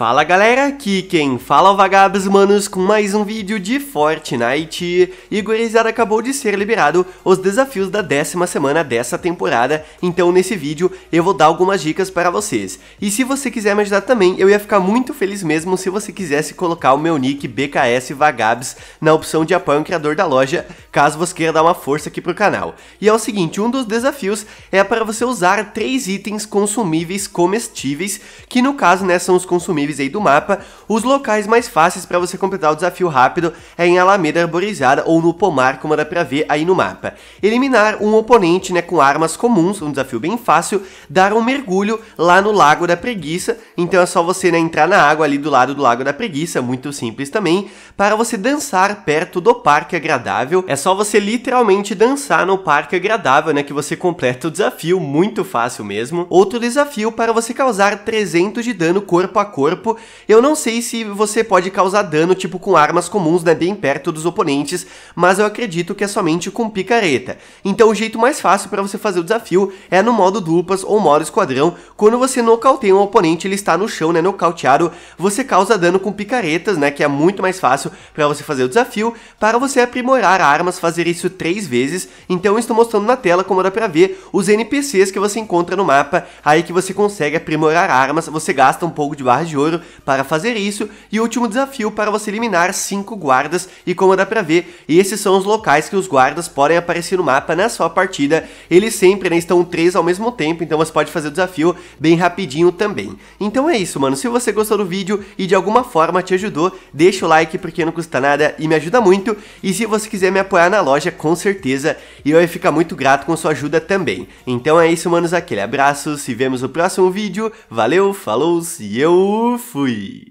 Fala galera, aqui quem fala é o Vagabos Manos com mais um vídeo de Fortnite. E acabou de ser liberado os desafios da décima semana dessa temporada, então nesse vídeo eu vou dar algumas dicas para vocês. E se você quiser me ajudar também, eu ia ficar muito feliz mesmo se você quisesse colocar o meu nick BKS Vagabos na opção de apoio ao criador da loja, caso você queira dar uma força aqui pro canal. E é o seguinte, um dos desafios é para você usar três itens consumíveis comestíveis, que no caso né, são os consumíveis disponíveis do mapa, os locais mais fáceis para você completar o desafio rápido é em Alameda Arborizada ou no Pomar, como dá pra ver aí no mapa. Eliminar um oponente né, com armas comuns, um desafio bem fácil, dar um mergulho lá no Lago da Preguiça, então é só você né, entrar na água ali do lado do Lago da Preguiça, muito simples também, para você dançar perto do Parque Agradável, é só você literalmente dançar no Parque Agradável, né, que você completa o desafio, muito fácil mesmo. Outro desafio para você causar 300 de dano corpo a corpo corpo. Eu não sei se você pode causar dano tipo com armas comuns, né, bem perto dos oponentes, mas eu acredito que é somente com picareta. Então o jeito mais fácil para você fazer o desafio é no modo duplas ou modo esquadrão. Quando você nocauteia um oponente, ele está no chão, né, nocauteado, você causa dano com picaretas, né, que é muito mais fácil para você fazer o desafio. Para você aprimorar armas, fazer isso três vezes. Então eu estou mostrando na tela como dá para ver os NPCs que você encontra no mapa, aí que você consegue aprimorar armas, você gasta um pouco de barra de ouro para fazer isso, e o último desafio para você eliminar 5 guardas, e como dá pra ver, esses são os locais que os guardas podem aparecer no mapa na sua partida, eles sempre né, estão 3 ao mesmo tempo, então você pode fazer o desafio bem rapidinho também. Então é isso, mano, se você gostou do vídeo e de alguma forma te ajudou, deixa o like porque não custa nada e me ajuda muito, e se você quiser me apoiar na loja, com certeza, eu ia ficar muito grato com sua ajuda também. Então é isso, manos, aquele abraço, se vemos no próximo vídeo, valeu, falou, e eu fui!